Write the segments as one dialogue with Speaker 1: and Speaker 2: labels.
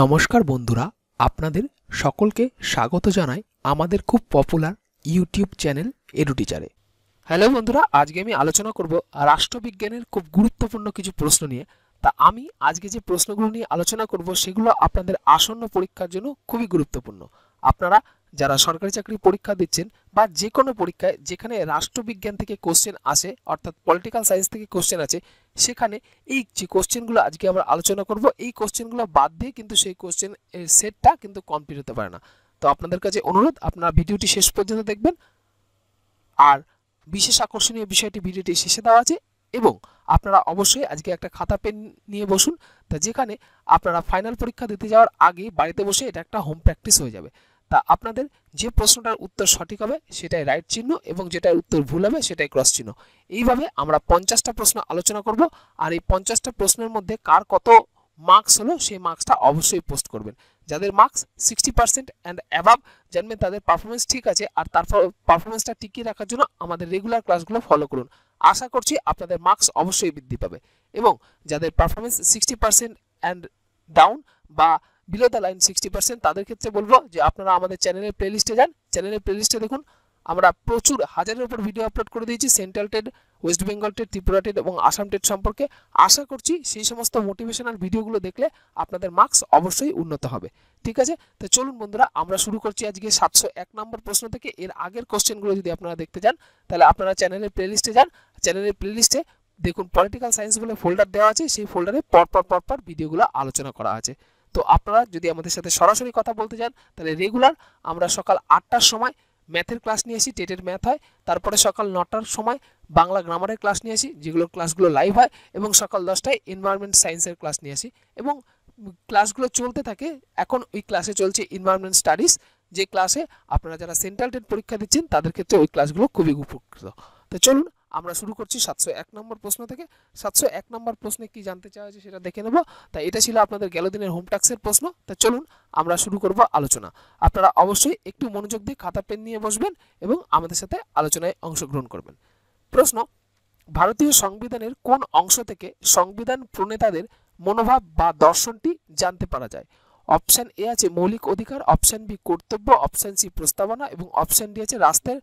Speaker 1: নমস্কার বন্ধুরা আপনাদের সকলকে স্বাগত জানাই আমাদের খুব পপুলার ইউটিউব চ্যানেল এডুটিচারে হ্যালো বন্ধুরা আজকে আমি আলোচনা করব রাষ্ট্রবিজ্ঞানের খুব গুরুত্বপূর্ণ কিছু প্রশ্ন নিয়ে তা আমি আজকে যে প্রশ্নগুলো নিয়ে আলোচনা করব সেগুলো আপনাদের আসন্ন পরীক্ষার জন্য খুবই গুরুত্বপূর্ণ আপনারা যারা সরকারি চাকরি পরীক্ষা দিচ্ছেন বা যে কোনো পরীক্ষায় যেখানে রাষ্ট্রবিজ্ঞান থেকে কোশ্চেন আসে অর্থাৎ পলিটিক্যাল সায়েন্স থেকে কোশ্চেন আছে সেখানে এই যে কোশ্চেনগুলো আজকে আমরা আলোচনা করব এই কোশ্চেনগুলো বাদ দিয়ে কিন্তু সেই কোশ্চেন সেটটা কিন্তু কমপ্লিট হতে পারে না তো আপনাদের কাছে অনুরোধ আপনারা ভিডিওটি শেষ পর্যন্ত দেখবেন আর বিশেষ আকর্ষণীয় বিষয়টি ভিডিওটি শেষে দেওয়া আছে এবং আপনারা অবশ্যই আজকে একটা খাতা পেন নিয়ে বসুন তা যেখানে আপনারা ফাইনাল পরীক্ষা দিতে যাওয়ার আগে বাড়িতে বসে এটা একটা হোম প্র্যাকটিস হয়ে যাবে তা আপনাদের যে প্রশ্নটার উত্তর সঠিক হবে সেটাই রাইট চিহ্ন এবং যেটার উত্তর ভুল হবে সেটাই ক্রস চিহ্ন এইভাবে আমরা পঞ্চাশটা প্রশ্ন আলোচনা করব আর এই পঞ্চাশটা প্রশ্নের মধ্যে কার কত মার্কস হলো সেই মার্কসটা অবশ্যই পোস্ট করবেন যাদের marks sixty percent and above জানবেন তাদের পারফরমেন্স ঠিক আছে আর তারপর পারফরমেন্সটা টিকিয়ে রাখার জন্য আমাদের রেগুলার ক্লাসগুলো ফলো করুন আশা করছি আপনাদের মার্কস অবশ্যই বৃদ্ধি পাবে এবং যাদের performance sixty percent and down বা below the line sixty percent তাদের ক্ষেত্রে বলবো যে আপনারা আমাদের চ্যানেলের প্লেলিস্টে যান চ্যানেলের প্লেলিস্টে দেখুন আমরা প্রচুর হাজারের উপর ভিডিও আপলোড করে দিয়েছি central TET West Bengal TET Tripura TET এবং আসাম টেড সম্পর্কে আশা করছি সেই সমস্ত মোটিভেশনাল ভিডিওগুলো দেখলে আপনাদের মার্কস অবশ্যই উন্নত হবে ঠিক আছে তো চলুন বন্ধুরা আমরা শুরু করছি আজকে সাতশো এক নম্বর প্রশ্ন থেকে এর আগের কোশ্চেনগুলো যদি আপনারা দেখতে চান তাহলে আপনারা চ্যানেলের প্লেলিস্টে যান চ্যানেলের প্লেলিস্টে দেখুন পলিটিক্যাল সায়েন্স বলে ফোল্ডার দেওয়া আছে সেই ফোল্ডারে পরপর পরপর ভিডিওগুলো আলোচনা করা আছে তো আপনারা যদি আমাদের সাথে সরাসরি কথা বলতে চান তাহলে রেগুলার আমরা সকাল আটটার সময় ম্যাথের ক্লাস নিয়ে আসি টেটের ম্যাথ হয় তারপরে সকাল নটার সময় বাংলা গ্রামারের ক্লাস নিয়ে আসি যেগুলো ক্লাসগুলো লাইভ হয় এবং সকাল দশটায় এনভায়রনমেন্ট সায়েন্সের ক্লাস নিয়ে আসি এবং ক্লাসগুলো চলতে থাকে এখন ওই ক্লাসে চলছে এনভায়রনমেন্ট স্টাডিজ যে ক্লাসে আপনারা যারা সেন্ট্রাল টেট পরীক্ষা দিচ্ছেন তাদের ক্ষেত্রে ওই ক্লাসগুলো খুবই উপকৃত তো চলুন আমরা শুরু করছি সাতশো এক নম্বর প্রশ্ন থেকে সাতশো এক নম্বর প্রশ্নে কি জানতে চাওয়া হয়েছে সেটা দেখে নেব তাই এটা ছিল আপনাদের গেল দিনের হোম ট্যাক্সের প্রশ্ন তা চলুন আমরা শুরু করব আলোচনা আপনারা অবশ্যই একটু মনোযোগ দিয়ে খাতা পেন নিয়ে বসবেন এবং আমাদের সাথে আলোচনায় অংশগ্রহণ করবেন প্রশ্ন ভারতীয় সংবিধানের কোন অংশ থেকে সংবিধান প্রণেতাদের মনোভাব বা দর্শনটি জানতে পারা যায় অপশান এ আছে মৌলিক অধিকার অপশান বি কর্তব্য অপশান সি প্রস্তাবনা এবং অপশান ডি আছে রাষ্ট্রের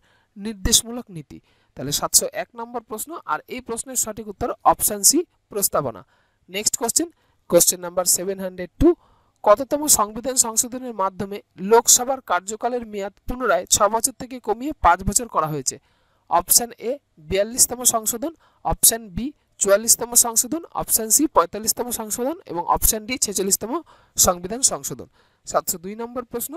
Speaker 1: নির্দেশমূলক নীতি তাহলে সাতশো এক নম্বর প্রশ্ন আর এই প্রশ্নের সঠিক উত্তর অপশান সি প্রস্তাবনা next question question number seven hundred two কততম সংবিধান সংশোধনের মাধ্যমে লোকসভার কার্যকালের মেয়াদ পুনরায় ছ বছর থেকে কমিয়ে পাঁচ বছর করা হয়েছে অপশান এ বিয়াল্লিশতম সংশোধন অপশান বি চুয়াল্লিশতম সংশোধন অপশান সি পঁয়তাল্লিশতম সংশোধন এবং অপশান ডি ছেচল্লিশতম সংবিধান সংশোধন সাতশো দুই নম্বর প্রশ্ন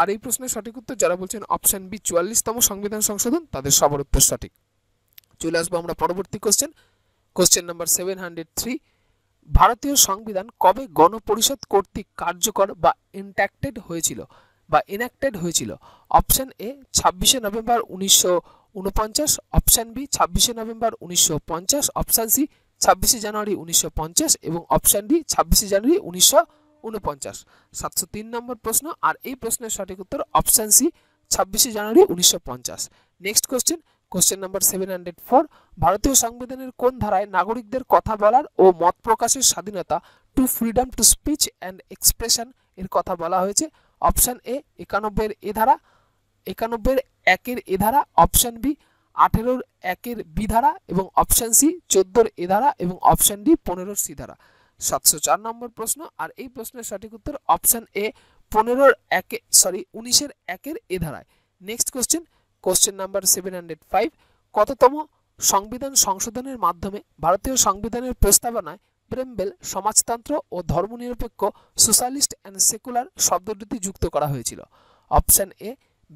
Speaker 1: আর এই প্রশ্নের সঠিক উত্তর যারা বলছেন অপশান বি চুয়াল্লিশতম সংবিধান সংশোধন তাদের সবার উত্তর সঠিক চলে আসবো আমরা পরবর্তী question question number seven hundred three ভারতীয় সংবিধান কবে গণপরিষদ কর্তৃক কার্যকর বা ইনট্যাক্টেড হয়েছিল বা ইনঅ্যাক্টেড হয়েছিল অপশান এ ছাব্বিশে নভেম্বর উনিশশো উনপঞ্চাশ অপশান বি ছাব্বিশে নভেম্বর উনিশশো পঞ্চাশ অপশান সি ছাব্বিশে জানুয়ারি উনিশশো পঞ্চাশ এবং অপশান ডি ছাব্বিশে জানুয়ারি উনিশশো উনপঞ্চাশ সাতশো তিন নম্বর প্রশ্ন আর এই প্রশ্নের সঠিক উত্তর অপশান সি ছাব্বিশে জানুয়ারি উনিশশো পঞ্চাশ next question question number seven hundred four ভারতীয় সংবিধানের কোন ধারায় নাগরিকদের কথা বলার ও মত প্রকাশের স্বাধীনতা to freedom to speech and expression এর কথা বলা হয়েছে অপশান এ একানব্বইয়ের এ ধারা একানব্বইয়ের একের এ ধারা অপশান বি আঠেরোর একের বি ধারা এবং অপশান সি চোদ্দোর এ ধারা এবং অপশান ডি পনেরোর সি ধারা সাতশো চার নম্বর প্রশ্ন আর এই প্রশ্নের সঠিক উত্তর অপশান এ পনেরোর একে সরি উনিশের একের এ ধারায় next question question number seven hundred five কততম সংবিধান সংশোধনের মাধ্যমে ভারতীয় সংবিধানের প্রস্তাবনায় প্রেমবেল সমাজতন্ত্র ও ধর্মনিরপেক্ষ সোশ্যালিস্ট অ্যান্ড সেকুলার শব্দ দুটি যুক্ত করা হয়েছিল অপশান এ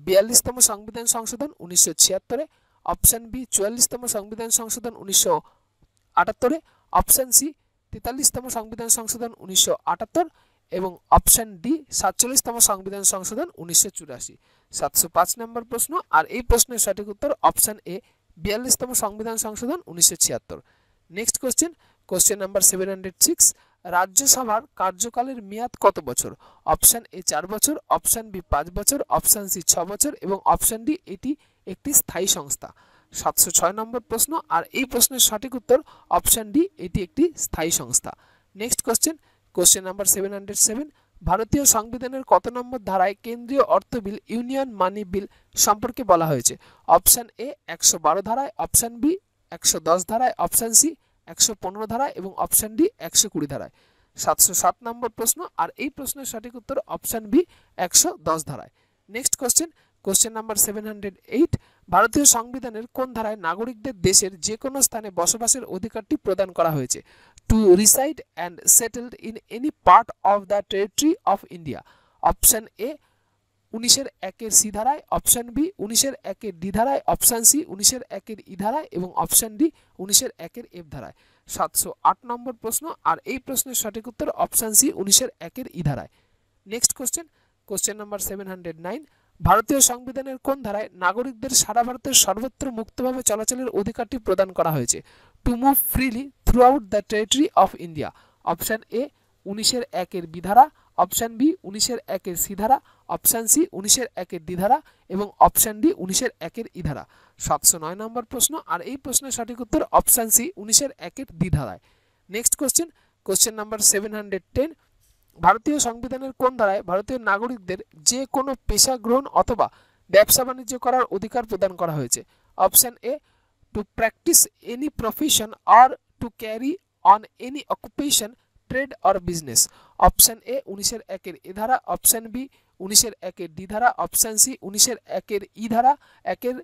Speaker 1: বিয়াল্লিশতম সংবিধান সংশোধন উনিশশো ছিয়াত্তরে অপশান বি চুয়াল্লিশতম সংবিধান সংশোধন উনিশশো আটাত্তরে অপশান সি তেতাল্লিশতম সংবিধান সংশোধন উনিশশো এবং অপশান ডি সাতচল্লিশতম সংবিধান সংশোধন উনিশশো চুরাশি সাতশো পাঁচ নম্বর প্রশ্ন আর এই প্রশ্নের সঠিক উত্তর অপশান এ বিয়াল্লিশতম সংবিধান সংশোধন উনিশশো ছিয়াত্তর next question question number seven hundred six রাজ্যসভার কার্যকালের মেয়াদ কত বছর অপশান এ চার বছর অপশান বি পাঁচ বছর অপশান সি ছ বছর এবং অপশান ডি এটি একটি স্থায়ী সংস্থা সাতশো ছয় নম্বর প্রশ্ন আর এই প্রশ্নের সঠিক উত্তর অপশান ডি এটি একটি স্থায়ী সংস্থা next question question number seven hundred seven ভারতীয় সংবিধানের কত নম্বর ধারায় কেন্দ্রীয় অর্থ বিল ইউনিয়ন মানি বিল সম্পর্কে বলা হয়েছে অপশান এ একশো বারো ধারায় অপশান বি একশো দশ ধারায় অপশান সি একশো পনেরো ধারায় এবং অপশান ডি একশো কুড়ি ধারায় সাতশো সাত নম্বর প্রশ্ন আর এই প্রশ্নের সঠিক উত্তর অপশান বি একশো দশ ধারায় next question question number seven hundred eight ভারতীয় সংবিধানের কোন ধারায় নাগরিকদের দেশের যে কোনো স্থানে বসবাসের অধিকারটি প্রদান করা হয়েছে to reside and settled in any part of the territory of India option A উনিশের একের সি ধারায় অপশান বি উনিশের একের ডি ধারায় অপশান সি উনিশের একের ই ধারায় এবং অপশান ডি উনিশের একের এফ ধারায় সাতশো আট নম্বর প্রশ্ন আর এই প্রশ্নের সঠিক উত্তর অপশান সি উনিশের একের ই ধারায় next question question number seven hundred nine ভারতীয় সংবিধানের কোন ধারায় নাগরিকদের সারা ভারতের সর্বত্র মুক্তভাবে চলাচলের অধিকারটি প্রদান করা হয়েছে to move freely throughout the territory of India option A উনিশের একের বিধারা অপশান বি উনিশের একের সিধারা অপশান সি উনিশের একের দ্বিধারা এবং অপশান ডি উনিশের একের ইধারা সাতশো নয় নম্বর প্রশ্ন আর এই প্রশ্নের সঠিক উত্তর অপশান সি উনিশের একের দ্বিধারায় next question question number seven hundred ten ভারতীয় সংবিধানের কোন ধারায় ভারতীয় নাগরিকদের যে কোনো পেশা গ্রহণ অথবা ব্যবসা বাণিজ্য করার অধিকার প্রদান করা হয়েছে option A to practise any profession or to carry on any occupation trade or business option A উনিশের একের এ ধারা অপশান বি উনিশের একের ডি ধারা অপশান সি উনিশের একের ই ধারা একের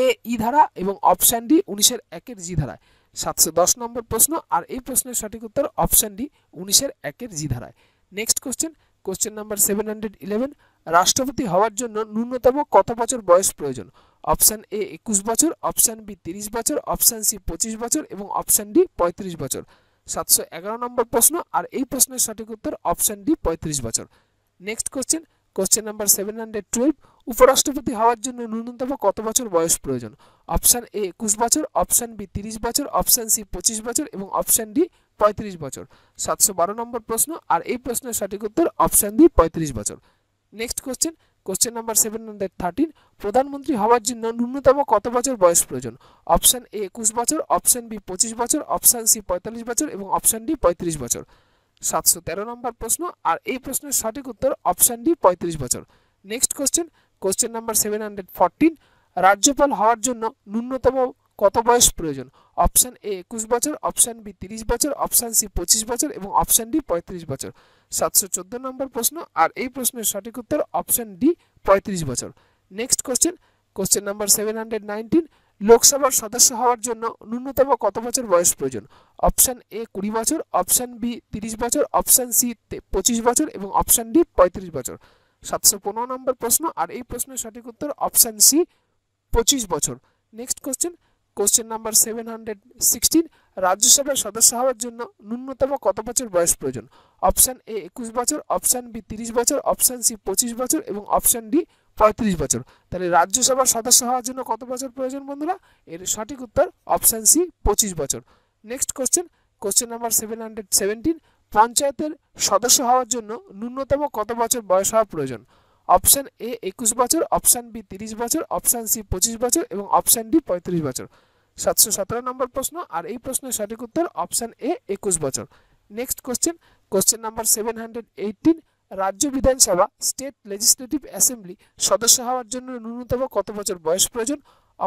Speaker 1: এ ই ধারা এবং অপশান ডি উনিশের একের জি ধারায় সাতশো দশ নম্বর প্রশ্ন আর এই প্রশ্নের সঠিক উত্তর অপশান ডি উনিশের একের জি ধারায় next question question number seven hundred eleven রাষ্ট্রপতি হওয়ার জন্য ন্যূনতম কত বছর বয়স প্রয়োজন অপশান এ একুশ বছর অপশান বি তিরিশ বছর অপশান সি পঁচিশ বছর এবং অপশান ডি পঁয়ত্রিশ বছর সাতশো এগারো নম্বর প্রশ্ন আর এই প্রশ্নের সঠিক উত্তর অপশান ডি পঁয়ত্রিশ বছর next question question number seven hundred twelve উপরাষ্ট্রপতি হওয়ার জন্য ন্যূনতম কত বছর বয়স প্রয়োজন অপশান এ একুশ বছর অপশান বি তিরিশ বছর অপশান সি পঁচিশ বছর এবং অপশান ডি পঁয়ত্রিশ বছর সাতশো বারো নম্বর প্রশ্ন আর এই প্রশ্নের সঠিক উত্তর অপশান ডি পঁয়ত্রিশ বছর next question question number seven hundred thirteen প্রধানমন্ত্রী হওয়ার জন্য ন্যূনতম কত বছর বয়স প্রয়োজন অপশান এ একুশ বছর অপশান বি পঁচিশ বছর অপশান সি পঁয়তাল্লিশ বছর এবং অপশান ডি পঁয়ত্রিশ বছর সাতশো তেরো নম্বর প্রশ্ন আর এই প্রশ্নের সঠিক উত্তর অপশান ডি পঁয়ত্রিশ বছর next question question number seven hundred fourteen রাজ্যপাল হওয়ার জন্য ন্যূনতম কত বয়স প্রয়োজন অপশান এ একুশ বছর অপশান বি তিরিশ বছর অপশান সি পঁচিশ বছর এবং অপশান ডি পঁয়ত্রিশ বছর সাতশো চোদ্দ নম্বর প্রশ্ন আর এই প্রশ্নের সঠিক উত্তর অপশান ডি পঁয়ত্রিশ বছর next question question number seven hundred nineteen লোকসভার সদস্য হওয়ার জন্য ন্যূনতম কত বছর বয়স প্রয়োজন অপশান এ কুড়ি বছর অপশান বি তিরিশ বছর অপশান সি পঁচিশ বছর এবং অপশান ডি পঁয়ত্রিশ বছর সাতশো পনেরো নম্বর প্রশ্ন আর এই প্রশ্নের সঠিক উত্তর অপশান সি পঁচিশ বছর next question question number seven hundred sixteen রাজ্যসভার সদস্য হওয়ার জন্য ন্যূনতম কত বছর বয়স প্রয়োজন অপশান এ একুশ বছর অপশান বি তিরিশ বছর অপশান সি পঁচিশ বছর এবং অপশান ডি পঁয়ত্রিশ বছর তাহলে রাজ্যসভার সদস্য হওয়ার জন্য কত বছর প্রয়োজন বন্ধুরা এর সঠিক উত্তর অপশান সি পঁচিশ বছর next question question number seven hundred seventeen পঞ্চায়েতের সদস্য হওয়ার জন্য ন্যূনতম কত বছর বয়স হওয়া প্রয়োজন অপশান এ একুশ বছর অপশান বি তিরিশ বছর অপশান সি পঁচিশ বছর এবং অপশান ডি পঁয়ত্রিশ বছর সাতশো সতেরো নম্বর প্রশ্ন আর এই প্রশ্নের সঠিক উত্তর অপশান এ একুশ বছর next question question number seven hundred eighteen রাজ্য বিধানসভা স্টেট লেজিসলেটিভ অ্যাসেম্বলি সদস্য হওয়ার জন্য ন্যূনতম কত বছর বয়স প্রয়োজন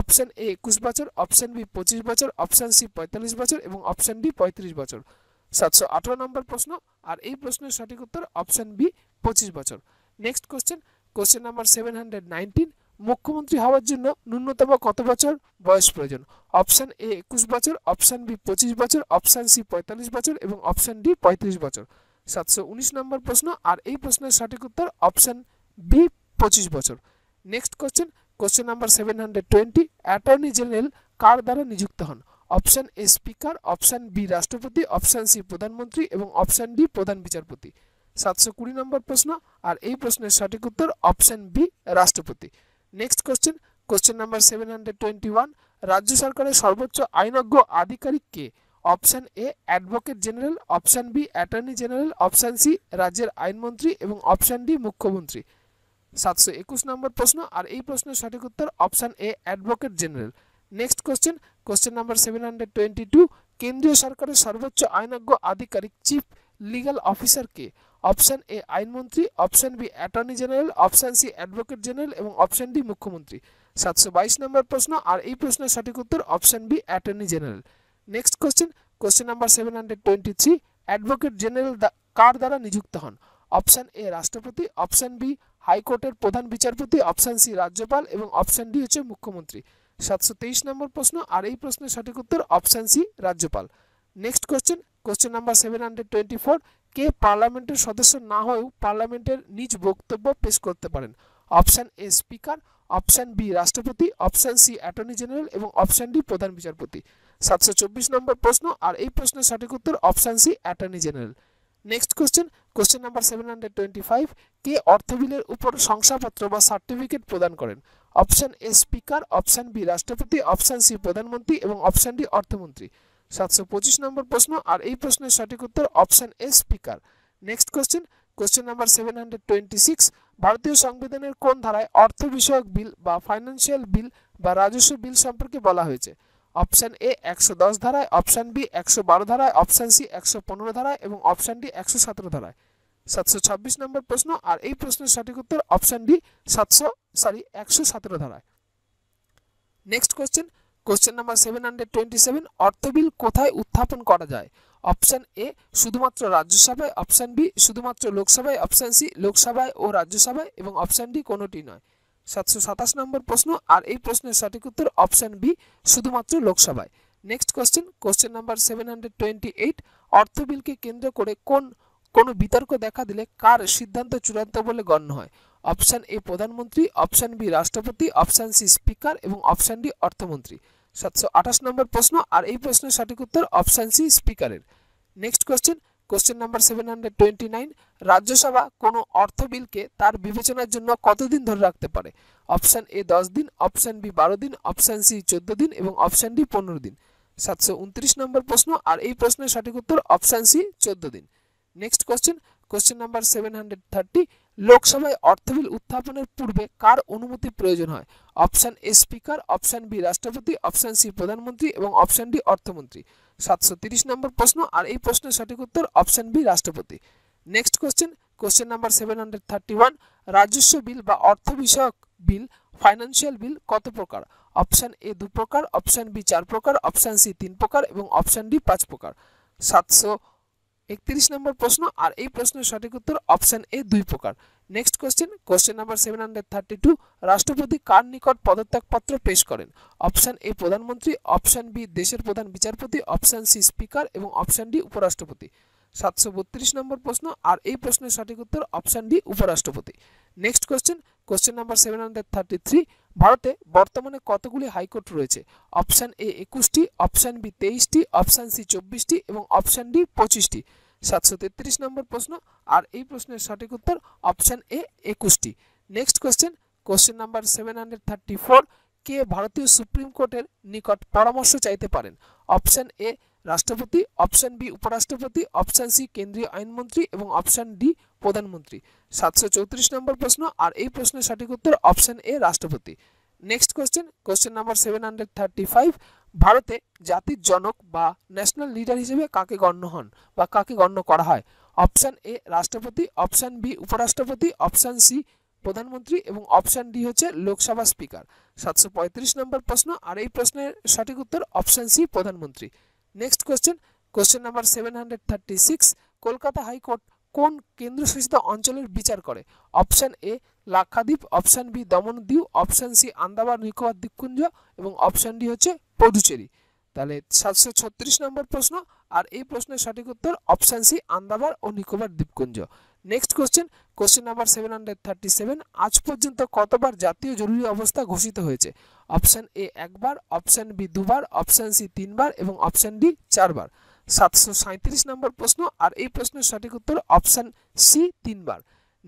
Speaker 1: অপশান এ একুশ বছর অপশান বি পঁচিশ বছর অপশান সি পঁয়তাল্লিশ বছর এবং অপশান ডি পঁয়ত্রিশ বছর সাতশো আঠারো নম্বর প্রশ্ন আর এই প্রশ্নের সঠিক উত্তর অপশান বি পঁচিশ বছর next question question number seven hundred nineteen মুখ্যমন্ত্রী হওয়ার জন্য ন্যূনতম কত বছর বয়স প্রয়োজন অপশান এ একুশ বছর অপশান বি পঁচিশ বছর অপশান সি পঁয়তাল্লিশ বছর এবং অপশান ডি পঁয়ত্রিশ বছর সাতশো উনিশ নম্বর প্রশ্ন আর এই প্রশ্নের সঠিক উত্তর অপশান বি পঁচিশ বছর next question question number seven hundred twenty attorney general কার দ্বারা নিযুক্ত হন option A speaker option B রাষ্ট্রপতি অপশান সি প্রধানমন্ত্রী এবং অপশান ডি প্রধান বিচারপতি সাতশো কুড়ি নম্বর প্রশ্ন আর এই প্রশ্নের সঠিক উত্তর অপশন বি রাষ্ট্রপতি next question question number seven hundred twenty one রাজ্য সরকারের সর্বোচ্চ আইনজ্ঞ আধিকারিক কে option A advocate general option B attorney general option C রাজ্যের আইনমন্ত্রী এবং অপশন ডি মুখ্যমন্ত্রী সাতশো একুশ নম্বর প্রশ্ন আর এই প্রশ্নের সঠিক উত্তর option A advocate general next question question number seven hundred twenty two কেন্দ্রীয় সরকারের সর্বোচ্চ আইনজ্ঞ আধিকারিক চিফ লিগাল অফিসার কে অপশান এ আইনমন্ত্রী option B attorney general option C advocate general এবং অপশান ডি মুখ্যমন্ত্রী সাতশো বাইশ নম্বর প্রশ্ন আর এই প্রশ্নের সঠিক উত্তর option B attorney general next question question number seven hundred twenty three advocate general কার দ্বারা নিযুক্ত হন অপশান এ রাষ্ট্রপতি অপশান বি হাইকোর্টের প্রধান বিচারপতি অপশান সি রাজ্যপাল এবং অপশান ডি হচ্ছে মুখ্যমন্ত্রী সাতশো তেইশ নম্বর প্রশ্ন আর এই প্রশ্নের সঠিক উত্তর অপশান সি রাজ্যপাল next question question number seven hundred twenty four কে পার্লামেন্টের সদস্য না হয়েও পার্লামেন্টের নিজ বক্তব্য পেশ করতে পারেন option A speaker option B রাষ্ট্রপতি অপশান সি অ্যাটর্নি জেনারেল এবং অপশান ডি প্রধান বিচারপতি সাতশো চব্বিশ নম্বর প্রশ্ন আর এই প্রশ্নের সঠিক উত্তর option C attorney general next question question number seven hundred twenty five কে অর্থ বিলের উপর শংসাপত্র বা সার্টিফিকেট প্রদান করেন option A speaker option B রাষ্ট্রপতি অপশান সি প্রধানমন্ত্রী এবং অপশান ডি অর্থমন্ত্রী সাতশো পঁচিশ নম্বর প্রশ্ন আর এই প্রশ্নের সঠিক উত্তর option A speaker next question question number seven hundred twenty six ভারতীয় সংবিধানের কোন ধারায় অর্থ বিষয়ক বিল বা ফাইন্যান্সিয়াল বিল বা রাজস্ব বিল সম্পর্কে বলা হয়েছে অপশান এ একশো দশ ধারায় অপশান বি একশো বারো ধারায় অপশান সি একশো পনেরো ধারায় এবং অপশান ডি একশো সতেরো ধারায় সাতশো ছাব্বিশ নম্বর প্রশ্ন আর এই প্রশ্নের সঠিক উত্তর অপশান ডি সাতশো সরি একশো সতেরো ধারায় next question question number seven hundred twenty seven অর্থ বিল কোথায় উত্থাপন করা যায় অপশান এ শুধুমাত্র রাজ্যসভায় অপশান বি শুধুমাত্র লোকসভায় অপশান সি লোকসভায় ও রাজ্যসভায় এবং অপশান ডি কোনোটি নয় সাতশো সাতাশ নম্বর প্রশ্ন আর এই প্রশ্নের সঠিক উত্তর অপশান বি শুধুমাত্র লোকসভায় next question question number seven hundred twenty eight অর্থ বিলকে কেন্দ্র করে কোন কোনো বিতর্ক দেখা দিলে কার সিদ্ধান্ত চূড়ান্ত বলে গণ্য হয় অপশান এ প্রধানমন্ত্রী অপশান বি রাষ্ট্রপতি অপশান সি স্পিকার এবং অপশান ডি অর্থমন্ত্রী সাতশো আঠাশ নম্বর প্রশ্ন আর এই প্রশ্নের সঠিক উত্তর অপশান সি স্পিকারের next question question number seven hundred twenty nine রাজ্যসভা কোনো অর্থ বিলকে তার বিবেচনার জন্য কতদিন ধরে রাখতে পারে অপশান এ দশ দিন অপশান বি বারো দিন অপশান সি চোদ্দ দিন এবং অপশান ডি পনেরো দিন সাতশো উনত্রিশ নম্বর প্রশ্ন আর এই প্রশ্নের সঠিক উত্তর অপশান সি চোদ্দ দিন next question question number seven hundred thirty লোকসভায় অর্থবিল উত্থাপনের পূর্বে কার অনুমতি প্রয়োজন হয় option A speaker option B রাষ্ট্রপতি অপশান সি প্রধানমন্ত্রী এবং অপশান ডি অর্থমন্ত্রী সাতশো তিরিশ নম্বর প্রশ্ন আর এই প্রশ্নের সঠিক উত্তর অপশান বি রাষ্ট্রপতি next question question number seven hundred thirty one রাজস্ব বিল বা অর্থ বিষয়ক বিল ফাইন্যান্সিয়াল বিল কত প্রকার অপশান এ দু প্রকার অপশান বি চার প্রকার অপশান সি তিন প্রকার এবং অপশান ডি পাঁচ প্রকার সাতশো একত্রিশ নম্বর প্রশ্ন আর এই প্রশ্নের সঠিক উত্তর অপশন এ দুই প্রকার next question question number seven hundred thirty two রাষ্ট্রপতি কার নিকট পদত্যাগপত্র পেশ করেন অপশন এ প্রধানমন্ত্রী অপশান বি দেশের প্রধান বিচারপতি অপশন সি স্পিকার এবং অপশন ডি উপরাষ্ট্রপতি সাতশো বত্রিশ নম্বর প্রশ্ন আর এই প্রশ্নের সঠিক উত্তর অপশন ডি উপরাষ্ট্রপতি next question question number seven hundred thirty three ভারতে বর্তমানে কতগুলি হাইকোর্ট রয়েছে অপশান এ একুশটি অপশান বি তেইশটি অপশান সি চব্বিশটি এবং অপশন ডি পঁচিশটি সাতশো তেত্রিশ নম্বর প্রশ্ন আর এই প্রশ্নের সঠিক উত্তর অপশন এ একুশটি next question question number seven hundred thirty four কে ভারতীয় সুপ্রিম কোর্টের নিকট পরামর্শ চাইতে পারেন অপশন এ রাষ্ট্রপতি অপশন বি উপরাষ্ট্রপতি অপশন সি কেন্দ্রীয় আইনমন্ত্রী এবং অপশন ডি প্রধানমন্ত্রী সাতশো চৌত্রিশ নম্বর প্রশ্ন আর এই প্রশ্নের সঠিক উত্তর অপশন এ রাষ্ট্রপতি next question question number seven hundred thirty five ভারতে জাতির জনক বা ন্যাশনাল লিডার হিসেবে কাকে গণ্য হন বা কাকে গণ্য করা হয় অপশান এ রাষ্ট্রপতি অপশান বি উপরাষ্ট্রপতি অপশান সি প্রধানমন্ত্রী এবং অপশান ডি হচ্ছে লোকসভা স্পিকার সাতশো পঁয়ত্রিশ নম্বর প্রশ্ন আর এই প্রশ্নের সঠিক উত্তর অপশান সি প্রধানমন্ত্রী next question question number seven hundred thirty six Kolkata high court কোন কেন্দ্রশাসিত অঞ্চলের বিচার করে option A Lakshadweep option B Daman দ্বীপ অপশান সি আন্দামান নিকোবর দ্বীপপুঞ্জ এবং অপশান ডি হচ্ছে পদুচেরি তাহলে সাতশো ছত্রিশ নম্বর প্রশ্ন আর এই প্রশ্নের সঠিক উত্তর অপশান সি আন্দামান ও নিকোবর দ্বীপপুঞ্জ next question question number seven hundred thirty seven আজ পর্যন্ত কতবার জাতীয় জরুরি অবস্থা ঘোষিত হয়েছে অপশান এ একবার অপশান বি দুবার অপশান সি তিনবার এবং অপশান ডি চারবার সাতশো সাঁত্রিশ নম্বর প্রশ্ন আর এই প্রশ্নের সঠিক উত্তর অপশান সি তিনবার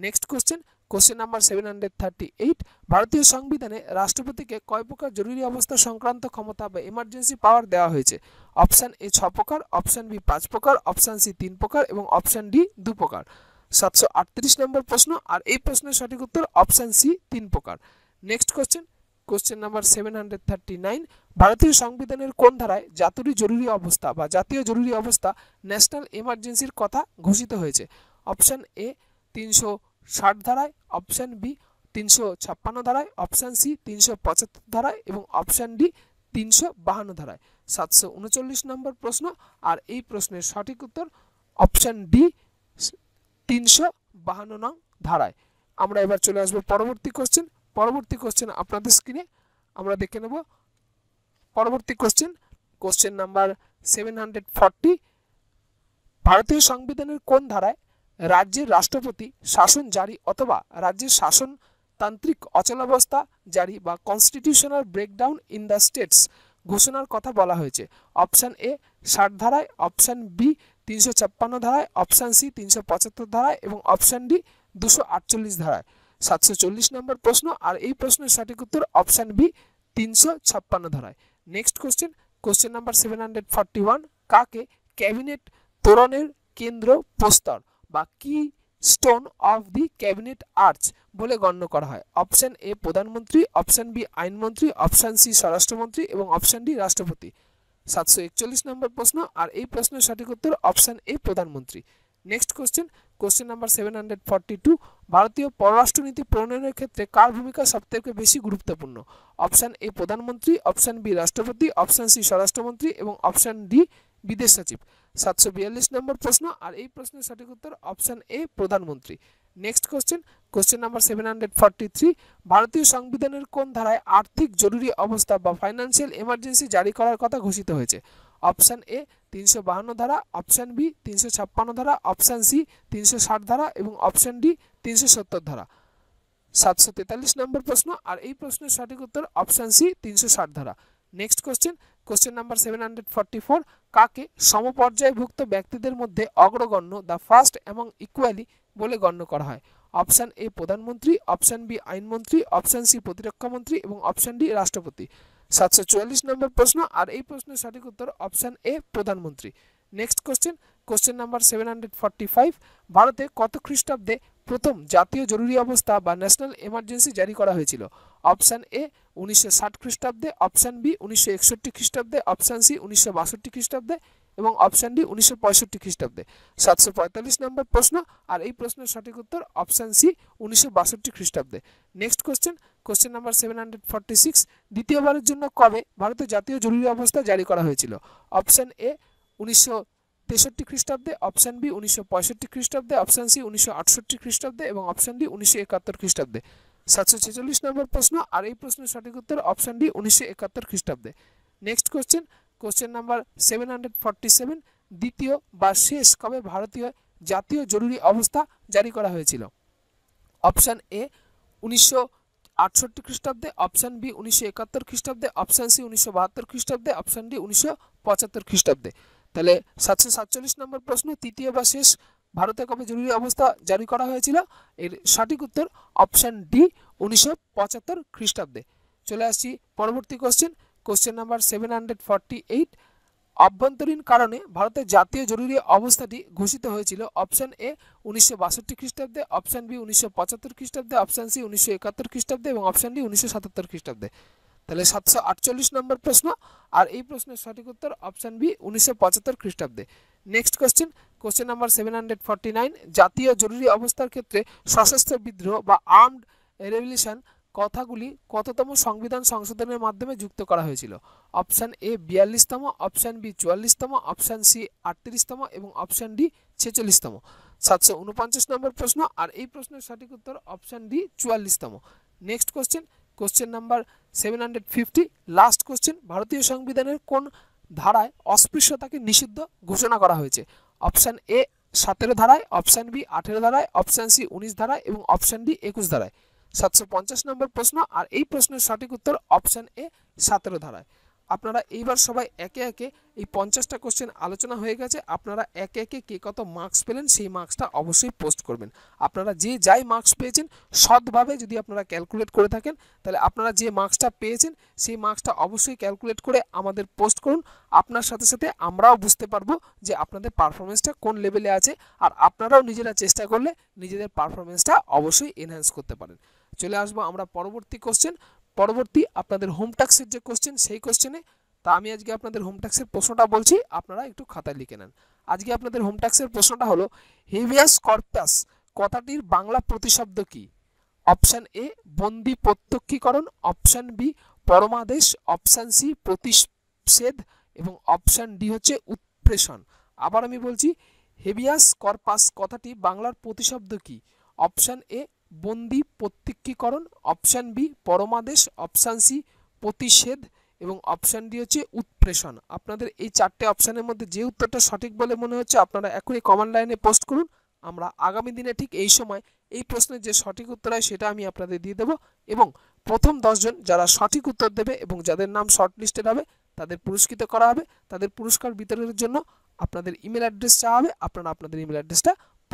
Speaker 1: next question question number seven hundred thirty eight ভারতীয় সংবিধানে রাষ্ট্রপতিকে কয় প্রকার জরুরি অবস্থা সংক্রান্ত ক্ষমতা বা এমার্জেন্সি পাওয়ার দেওয়া হয়েছে অপশান এ ছ প্রকার অপশান বি পাঁচ প্রকার অপশান সি তিন প্রকার এবং অপশান ডি দু প্রকার সাতশো আটত্রিশ নম্বর প্রশ্ন আর এই প্রশ্নের সঠিক উত্তর অপশান সি তিন প্রকার next question question number seven hundred thirty nine ভারতীয় সংবিধানের কোন ধারায় জাতুরি জরুরি অবস্থা বা জাতীয় জরুরি অবস্থা ন্যাশনাল এমার্জেন্সির কথা ঘোষিত হয়েছে অপশান এ তিনশো ষাট ধারায় অপশান বি তিনশো ছাপ্পান্ন ধারায় অপশান সি তিনশো পঁচাত্তর ধারায় এবং অপশান ডি তিনশো বাহান্ন ধারায় সাতশো উনচল্লিশ নম্বর প্রশ্ন আর এই প্রশ্নের সঠিক উত্তর অপশান ডি তিনশো বাহান্ন নং ধারায় আমরা এবার চলে আসবো পরবর্তী কোশ্চেন পরবর্তী কোশ্চেন আপনাদের স্ক্রিনে আমরা দেখে নেব পরবর্তী question question number seven hundred forty ভারতীয় সংবিধানের কোন ধারায় রাজ্যের রাষ্ট্রপতি শাসন জারি অথবা রাজ্যের শাসনতান্ত্রিক অচলাবস্থা জারি বা constitutional breakdown in the states ঘোষণার কথা বলা হয়েছে অপশান এ ষাট ধারায় অপশান বি তিনশো ছাপ্পান্ন ধারায় অপশান সি তিনশো পঁচাত্তর ধারায় এবং অপশান ডি দুশো আটচল্লিশ ধারায় সাতশো চল্লিশ নম্বর প্রশ্ন আর এই প্রশ্নের সঠিক উত্তর অপশান বি তিনশো ছাপ্পান্ন ধারায় next question question number seven hundred forty one কাকে ক্যাবিনেট তোরণের কেন্দ্র প্রস্তর বা কি stone of the cabinet arch বলে গণ্য করা হয় অপশান এ প্রধানমন্ত্রী অপশান বি আইনমন্ত্রী অপশান সি স্বরাষ্ট্রমন্ত্রী এবং অপশান ডি রাষ্ট্রপতি সাতশো একচল্লিশ নম্বর প্রশ্ন আর এই প্রশ্নের সঠিক উত্তর অপশান এ প্রধানমন্ত্রী next question question number seven hundred forty two ভারতীয় পররাষ্ট্রনীতি প্রণয়নের ক্ষেত্রে কার ভূমিকা সবথেকে বেশি গুরুত্বপূর্ণ অপশান এ প্রধানমন্ত্রী অপশান বি রাষ্ট্রপতি অপশান সি স্বরাষ্ট্রমন্ত্রী এবং অপশান ডি বিদেশ সচিব সাতশো বিয়াল্লিশ নম্বর প্রশ্ন আর এই প্রশ্নের সঠিক উত্তর অপশান এ প্রধানমন্ত্রী next question question number seven hundred forty three ভারতীয় সংবিধানের কোন ধারায় আর্থিক জরুরি অবস্থা বা ফাইন্যান্সিয়াল এমার্জেন্সি জারি করার কথা ঘোষিত হয়েছে অপশান এ তিনশো বাহান্ন ধারা অপশান বি তিনশো ছাপ্পান্ন ধারা অপশান সি তিনশো ষাট ধারা এবং অপশান ডি তিনশো সত্তর ধারা সাতশো তেতাল্লিশ নম্বর প্রশ্ন আর এই প্রশ্নের সঠিক উত্তর অপশান সি তিনশো ষাট ধারা next question question number seven hundred forty four কাকে সমপর্যায়ভুক্ত ব্যক্তিদের মধ্যে অগ্রগণ্য দ্য ফার্স্ট এবং ইকুয়ালি বলে গণ্য করা হয় অপশান এ প্রধানমন্ত্রী অপশান বি আইনমন্ত্রী অপশান সি প্রতিরক্ষা মন্ত্রী এবং অপশান ডি রাষ্ট্রপতি সাতশো চুয়াল্লিশ নম্বর প্রশ্ন আর এই প্রশ্নের সঠিক উত্তর অপশান এ প্রধানমন্ত্রী next question question number seven hundred forty five ভারতে কত খ্রিস্টাব্দে প্রথম জাতীয় জরুরি অবস্থা বা ন্যাশনাল এমার্জেন্সি জারি করা হয়েছিল অপশান এ উনিশশো ষাট খ্রিস্টাব্দে অপশান বি উনিশশো একষট্টি খ্রিস্টাব্দে অপশান সি উনিশশো বাষট্টি খ্রিস্টাব্দে এবং অপশান ডি উনিশশো পঁয়ষট্টি খ্রিস্টাব্দে সাতশো পঁয়তাল্লিশ নম্বর প্রশ্ন আর এই প্রশ্নের সঠিক উত্তর অপশান সি উনিশশো বাষট্টি খ্রিস্টাব্দে next question question number seven hundred forty six দ্বিতীয়বারের জন্য কবে ভারতের জাতীয় জরুরি অবস্থা জারি করা হয়েছিল অপশান এ উনিশশো তেষট্টি খ্রিস্টাব্দে অপশান বি উনিশশো পঁয়ষট্টি খ্রিস্টাব্দে অপশান সি উনিশশো আটষট্টি খ্রিস্টাব্দে এবং অপশান ডি উনিশশো একাত্তর খ্রিস্টাব্দে সাতশো ছেচল্লিশ নম্বর প্রশ্ন আর এই প্রশ্নের সঠিক উত্তর অপশান ডি উনিশশো একাত্তর খ্রিস্টাব্দে next question question number seven hundred forty seven দ্বিতীয় বা শেষ কবে ভারতীয় জাতীয় জরুরি অবস্থা জারি করা হয়েছিল অপশান এ উনিশশো আটষট্টি খ্রিস্টাব্দে অপশান বি উনিশশো একাত্তর খ্রিস্টাব্দে অপশান সি উনিশশো বাহাত্তর খ্রিস্টাব্দে অপশান ডি উনিশশো পঁচাত্তর খ্রিস্টাব্দে তাহলে সাতশো সাতচল্লিশ নম্বর প্রশ্ন তৃতীয় বা শেষ ভারতে কবে জরুরি অবস্থা জারি করা হয়েছিল এর সঠিক উত্তর অপশান ডি উনিশশো পঁচাত্তর খ্রিস্টাব্দে চলে আসছি পরবর্তী question question number seven hundred forty eight অভ্যন্তরীণ কারণে ভারতের জাতীয় জরুরি অবস্থাটি ঘোষিত হয়েছিল অপশান এ উনিশশো বাষট্টি খ্রিস্টাব্দে অপশান বি উনিশশো পঁচাত্তর খ্রিস্টাব্দে অপশান সি উনিশশো একাত্তর খ্রিস্টাব্দে এবং অপশান ডি উনিশশো সাতাত্তর খ্রিস্টাব্দে তাহলে সাতশো আটচল্লিশ নম্বর প্রশ্ন আর এই প্রশ্নের সঠিক উত্তর অপশান বি উনিশশো পঁচাত্তর খ্রিস্টাব্দে next question question number seven hundred forty nine জাতীয় জরুরি অবস্থার ক্ষেত্রে সশস্ত্র বিদ্রোহ বা আর্মড রেভলিউশন কথাগুলি কততম সংবিধান সংশোধনের মাধ্যমে যুক্ত করা হয়েছিল অপশান এ বিয়াল্লিশতম অপশান বি চুয়াল্লিশতম অপশান সি আটত্রিশতম এবং অপশান ডি ছেচল্লিশতম সাতশো উনপঞ্চাশ নম্বর প্রশ্ন আর এই প্রশ্নের সঠিক উত্তর অপশান ডি চুয়াল্লিশতম next question question number seven hundred fifty last question ভারতীয় সংবিধানের কোন ধারায় অস্পৃশ্যতাকে নিষিদ্ধ ঘোষণা করা হয়েছে অপশান এ সতেরো ধারায় অপশান বি আঠেরো ধারায় অপশান সি উনিশ ধারায় এবং অপশান ডি একুশ ধারায় সাতশো পঞ্চাশ নম্বর প্রশ্ন আর এই প্রশ্নের সঠিক উত্তর অপশান এ সতেরো ধারায় আপনারা এইবার সবাই একে একে এই পঞ্চাশটা কোশ্চেন আলোচনা হয়ে গেছে আপনারা একে একে কে কত মার্কস পেলেন সেই মার্কসটা অবশ্যই পোস্ট করবেন আপনারা যে যাই মার্কস পেয়েছেন সৎভাবে যদি আপনারা ক্যালকুলেট করে থাকেন তাহলে আপনারা যে মার্কসটা পেয়েছেন সেই মার্কসটা অবশ্যই ক্যালকুলেট করে আমাদের পোস্ট করুন আপনার সাথে সাথে আমরাও বুঝতে পারবো যে আপনাদের পারফরমেন্সটা কোন লেভেলে আছে আর আপনারাও নিজেরা চেষ্টা করলে নিজেদের পারফরমেন্সটা অবশ্যই এনহ্যান্স করতে পারেন চলে আসবো আমরা পরবর্তী কোশ্চেন পরবর্তী আপনাদের হোম ট্যাক্সের যে কোশ্চেন সেই কোশ্চেনে তা আমি আজকে আপনাদের হোম ট্যাক্সের প্রশ্নটা বলছি আপনারা একটু খাতায় লিখে নেন আজকে আপনাদের হোম ট্যাক্সের প্রশ্নটা হলো হেভিয়াস কর্পাস কথাটির বাংলা প্রতিশব্দ কি অপশান এ বন্দি প্রত্যক্ষীকরণ অপশান বি পরমাদেশ অপশান সি প্রতিষেধ এবং অপশান ডি হচ্ছে উৎপ্রেশন আবার আমি বলছি হেভিয়াস কর্পাস কথাটি বাংলার প্রতিশব্দ কি অপশান এ বন্দি প্রত্যক্ষীকরণ অপশান বি পরমাদেশ অপশান সি প্রতিষেধ এবং অপশান ডি হচ্ছে উৎপ্রেষণ আপনাদের এই চারটে অপশানের মধ্যে যে উত্তরটা সঠিক বলে মনে হচ্ছে আপনারা এখনই কমান্ড লাইনে পোস্ট করুন আমরা আগামী দিনে ঠিক এই সময় এই প্রশ্নের যে সঠিক উত্তর হয় সেটা আমি আপনাদের দিয়ে দেব এবং প্রথম দশজন যারা সঠিক উত্তর দেবে এবং যাদের নাম শর্ট লিস্টেড হবে তাদের পুরস্কৃত করা হবে তাদের পুরস্কার বিতরণের জন্য আপনাদের ইমেল অ্যাড্রেস চাওয়া হবে আপনারা আপনাদের ইমেল অ্যাড্রেসটা